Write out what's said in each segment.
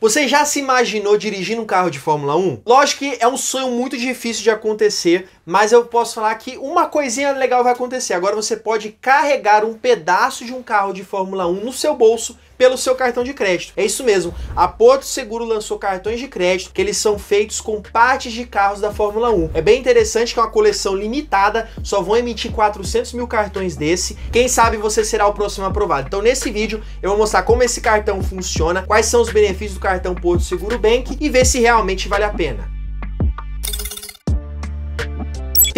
Você já se imaginou dirigindo um carro de Fórmula 1? Lógico que é um sonho muito difícil de acontecer, mas eu posso falar que uma coisinha legal vai acontecer. Agora você pode carregar um pedaço de um carro de Fórmula 1 no seu bolso pelo seu cartão de crédito. É isso mesmo. A Porto Seguro lançou cartões de crédito que eles são feitos com partes de carros da Fórmula 1. É bem interessante que é uma coleção limitada, só vão emitir 400 mil cartões desse. Quem sabe você será o próximo aprovado. Então nesse vídeo eu vou mostrar como esse cartão funciona, quais são os benefícios do cartão Porto Seguro Bank e ver se realmente vale a pena.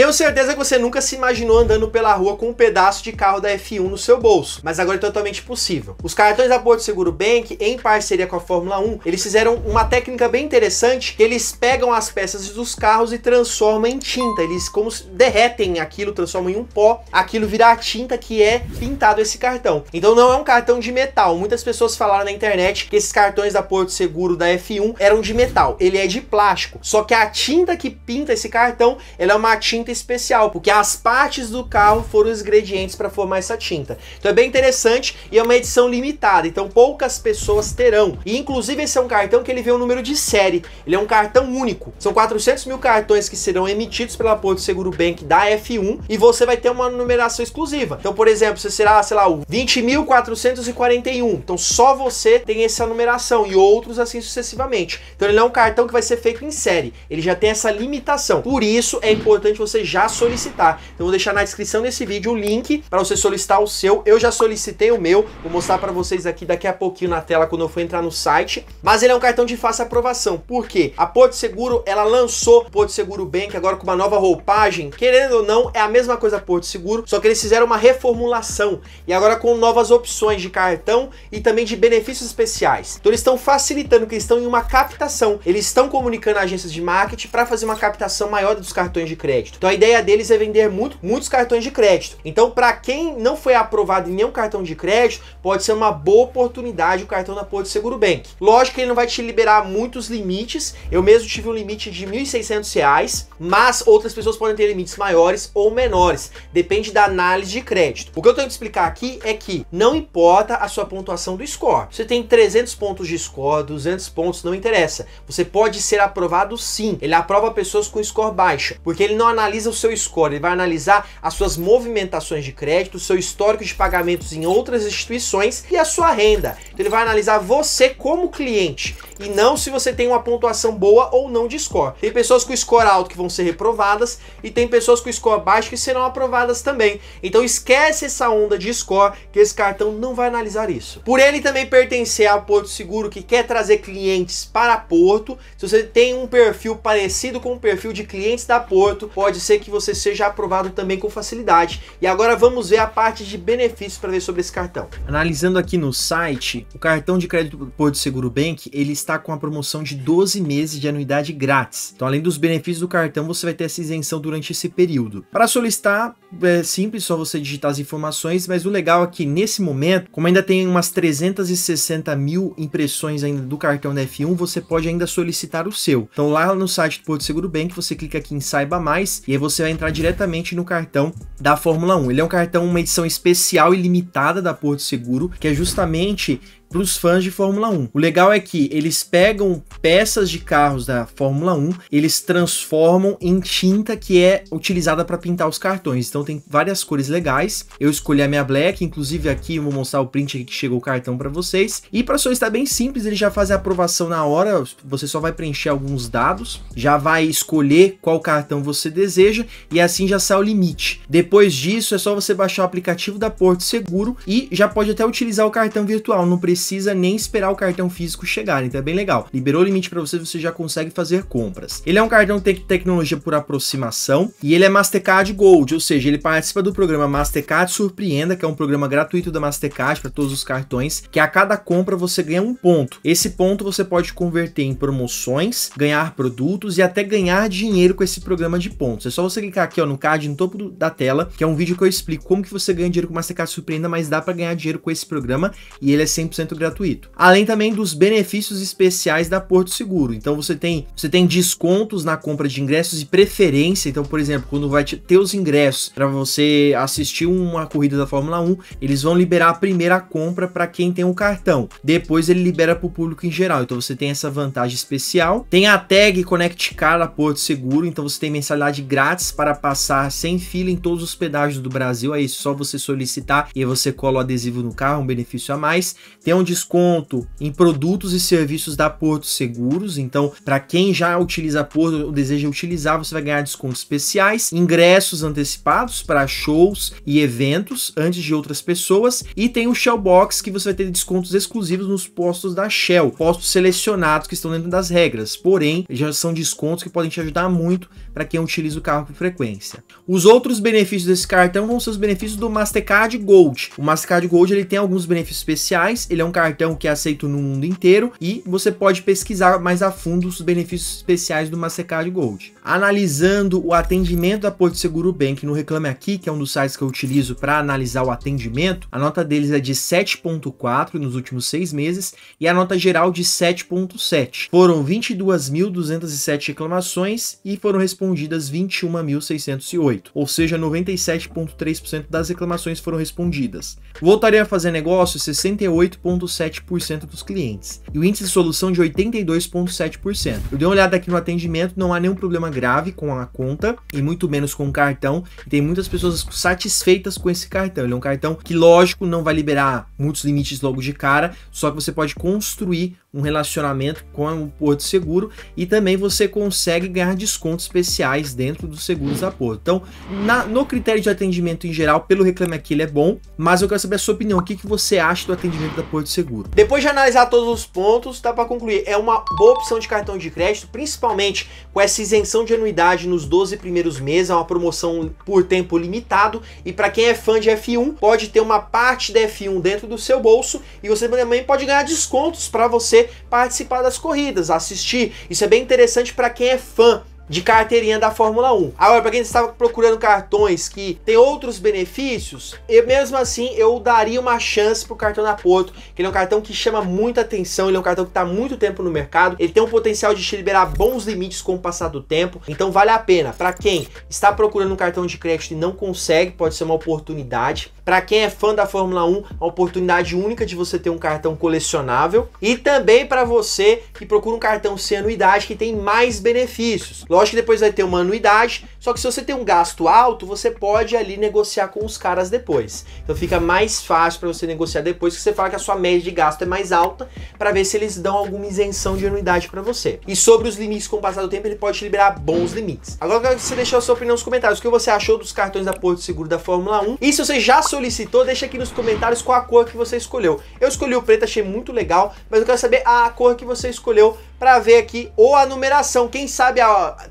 Tenho certeza que você nunca se imaginou andando pela rua com um pedaço de carro da F1 no seu bolso, mas agora é totalmente possível. Os cartões da Porto Seguro Bank, em parceria com a Fórmula 1, eles fizeram uma técnica bem interessante, que eles pegam as peças dos carros e transformam em tinta, eles como derretem aquilo, transformam em um pó, aquilo vira a tinta que é pintado esse cartão. Então não é um cartão de metal, muitas pessoas falaram na internet que esses cartões da Porto Seguro da F1 eram de metal, ele é de plástico, só que a tinta que pinta esse cartão, ela é uma tinta tinta especial, porque as partes do carro foram os ingredientes para formar essa tinta. Então é bem interessante e é uma edição limitada, então poucas pessoas terão. E inclusive esse é um cartão que ele vê um número de série, ele é um cartão único. São 400 mil cartões que serão emitidos pela Porto Seguro Bank da F1 e você vai ter uma numeração exclusiva. Então, por exemplo, você será, sei lá, o 20.441. Então só você tem essa numeração e outros assim sucessivamente. Então ele não é um cartão que vai ser feito em série, ele já tem essa limitação. Por isso é importante você já solicitar. Então vou deixar na descrição desse vídeo o link para você solicitar o seu. Eu já solicitei o meu, vou mostrar para vocês aqui daqui a pouquinho na tela quando eu for entrar no site. Mas ele é um cartão de fácil aprovação. Por quê? A Porto Seguro, ela lançou o Porto Seguro Bank agora com uma nova roupagem. Querendo ou não, é a mesma coisa Porto Seguro, só que eles fizeram uma reformulação e agora com novas opções de cartão e também de benefícios especiais. Então eles estão facilitando que eles estão em uma captação. Eles estão comunicando agências de marketing para fazer uma captação maior dos cartões de crédito. Então a ideia deles é vender muito, muitos cartões de crédito. Então, para quem não foi aprovado em nenhum cartão de crédito, pode ser uma boa oportunidade o cartão da Porto Seguro Bank. Lógico que ele não vai te liberar muitos limites. Eu mesmo tive um limite de R$ 1.600, mas outras pessoas podem ter limites maiores ou menores. Depende da análise de crédito. O que eu tenho que explicar aqui é que não importa a sua pontuação do score. Você tem 300 pontos de score, 200 pontos, não interessa. Você pode ser aprovado sim. Ele aprova pessoas com score baixo, porque ele não analisa analisa o seu score, ele vai analisar as suas movimentações de crédito, o seu histórico de pagamentos em outras instituições e a sua renda. Então ele vai analisar você como cliente e não se você tem uma pontuação boa ou não de score. Tem pessoas com score alto que vão ser reprovadas e tem pessoas com score baixo que serão aprovadas também. Então esquece essa onda de score que esse cartão não vai analisar isso. Por ele também pertencer ao Porto Seguro que quer trazer clientes para Porto, se você tem um perfil parecido com o perfil de clientes da Porto, pode pode ser que você seja aprovado também com facilidade. E agora vamos ver a parte de benefícios para ver sobre esse cartão. Analisando aqui no site, o cartão de crédito do Porto Seguro Bank, ele está com a promoção de 12 meses de anuidade grátis. Então, além dos benefícios do cartão, você vai ter essa isenção durante esse período. Para solicitar, é simples, só você digitar as informações, mas o legal é que nesse momento, como ainda tem umas 360 mil impressões ainda do cartão da F1, você pode ainda solicitar o seu. Então, lá no site do Porto Seguro Bank, você clica aqui em Saiba Mais e aí você vai entrar diretamente no cartão da Fórmula 1. Ele é um cartão, uma edição especial e limitada da Porto Seguro, que é justamente para os fãs de Fórmula 1. O legal é que eles pegam peças de carros da Fórmula 1, eles transformam em tinta que é utilizada para pintar os cartões. Então tem várias cores legais. Eu escolhi a minha black, inclusive aqui vou mostrar o print que chegou o cartão para vocês. E para solicitar bem simples, ele já faz a aprovação na hora, você só vai preencher alguns dados, já vai escolher qual cartão você deseja e assim já sai o limite. Depois disso é só você baixar o aplicativo da Porto Seguro e já pode até utilizar o cartão virtual, não precisa precisa nem esperar o cartão físico chegar, então é bem legal. Liberou o limite para você, você já consegue fazer compras. Ele é um cartão que tem tecnologia por aproximação e ele é Mastercard Gold, ou seja, ele participa do programa Mastercard Surpreenda, que é um programa gratuito da Mastercard para todos os cartões, que a cada compra você ganha um ponto. Esse ponto você pode converter em promoções, ganhar produtos e até ganhar dinheiro com esse programa de pontos. É só você clicar aqui ó, no card no topo do, da tela, que é um vídeo que eu explico como que você ganha dinheiro com Mastercard Surpreenda, mas dá para ganhar dinheiro com esse programa e ele é 100% atendimento gratuito. Além também dos benefícios especiais da Porto Seguro. Então você tem, você tem descontos na compra de ingressos e preferência. Então, por exemplo, quando vai ter os ingressos para você assistir uma corrida da Fórmula 1, eles vão liberar a primeira compra para quem tem o um cartão. Depois ele libera para o público em geral. Então você tem essa vantagem especial. Tem a tag Connect Car da Porto Seguro, então você tem mensalidade grátis para passar sem fila em todos os pedágios do Brasil. É isso, só você solicitar e você cola o adesivo no carro, um benefício a mais. Tem um um desconto em produtos e serviços da Porto Seguros. Então, para quem já utiliza Porto ou deseja utilizar, você vai ganhar descontos especiais, ingressos antecipados para shows e eventos antes de outras pessoas e tem o Shell Box que você vai ter descontos exclusivos nos postos da Shell, postos selecionados que estão dentro das regras. Porém, já são descontos que podem te ajudar muito para quem utiliza o carro com frequência. Os outros benefícios desse cartão vão ser os benefícios do Mastercard Gold. O Mastercard Gold ele tem alguns benefícios especiais, ele é um um cartão que é aceito no mundo inteiro e você pode pesquisar mais a fundo os benefícios especiais do Mastercard Gold. Analisando o atendimento da Porto Seguro Bank no Reclame Aqui, que é um dos sites que eu utilizo para analisar o atendimento, a nota deles é de 7.4 nos últimos seis meses e a nota geral de 7.7. Foram 22.207 reclamações e foram respondidas 21.608, ou seja, 97.3% das reclamações foram respondidas. Voltaria a fazer negócio 68. 82,7% dos clientes e o índice de solução de 82,7%. Eu dei uma olhada aqui no atendimento, não há nenhum problema grave com a conta e muito menos com o cartão. E tem muitas pessoas satisfeitas com esse cartão. Ele é um cartão que, lógico, não vai liberar muitos limites logo de cara, só que você pode construir um relacionamento com o Porto Seguro e também você consegue ganhar descontos especiais dentro dos seguros da Porto. Então, na, no critério de atendimento em geral, pelo Reclame Aqui ele é bom, mas eu quero saber a sua opinião, o que, que você acha do atendimento da Porto Seguro? Depois de analisar todos os pontos, dá para concluir, é uma boa opção de cartão de crédito, principalmente com essa isenção de anuidade nos 12 primeiros meses, é uma promoção por tempo limitado e para quem é fã de F1, pode ter uma parte da F1 dentro do seu bolso e você também pode ganhar descontos para você poder participar das corridas, assistir. Isso é bem interessante para quem é fã de carteirinha da Fórmula 1. Agora, para quem estava procurando cartões que tem outros benefícios, e mesmo assim eu daria uma chance pro cartão da Porto, que ele é um cartão que chama muita atenção, ele é um cartão que está muito tempo no mercado, ele tem um potencial de te liberar bons limites com o passar do tempo, então vale a pena. Para quem está procurando um cartão de crédito e não consegue, pode ser uma oportunidade. Para quem é fã da Fórmula 1, é uma oportunidade única de você ter um cartão colecionável e também para você que procura um cartão sem anuidade que tem mais benefícios. Lógico que depois vai ter uma anuidade, só que se você tem um gasto alto, você pode ali negociar com os caras depois. Então fica mais fácil para você negociar depois que você fala que a sua média de gasto é mais alta para ver se eles dão alguma isenção de anuidade para você. E sobre os limites com o passar do tempo, ele pode te liberar bons limites. Agora eu quero que você deixe a sua opinião nos comentários, o que você achou dos cartões da Porto Seguro da Fórmula 1. E se você já solicitou, deixa aqui nos comentários qual a cor que você escolheu. Eu escolhi o preto, achei muito legal, mas eu quero saber a cor que você escolheu para ver aqui ou a numeração. Quem sabe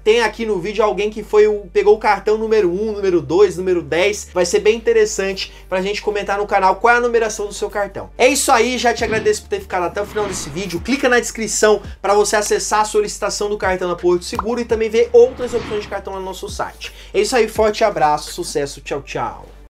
tem aqui no vídeo alguém que foi o, pegou o cartão número 1, número 2, número 10. Vai ser bem interessante pra gente comentar no canal qual é a numeração do seu cartão. É isso aí, já te agradeço por ter ficado até o final desse vídeo. Clica na descrição para você acessar a solicitação do cartão da Porto Seguro e também ver outras opções de cartão no nosso site. É isso aí, forte abraço, sucesso, tchau, tchau.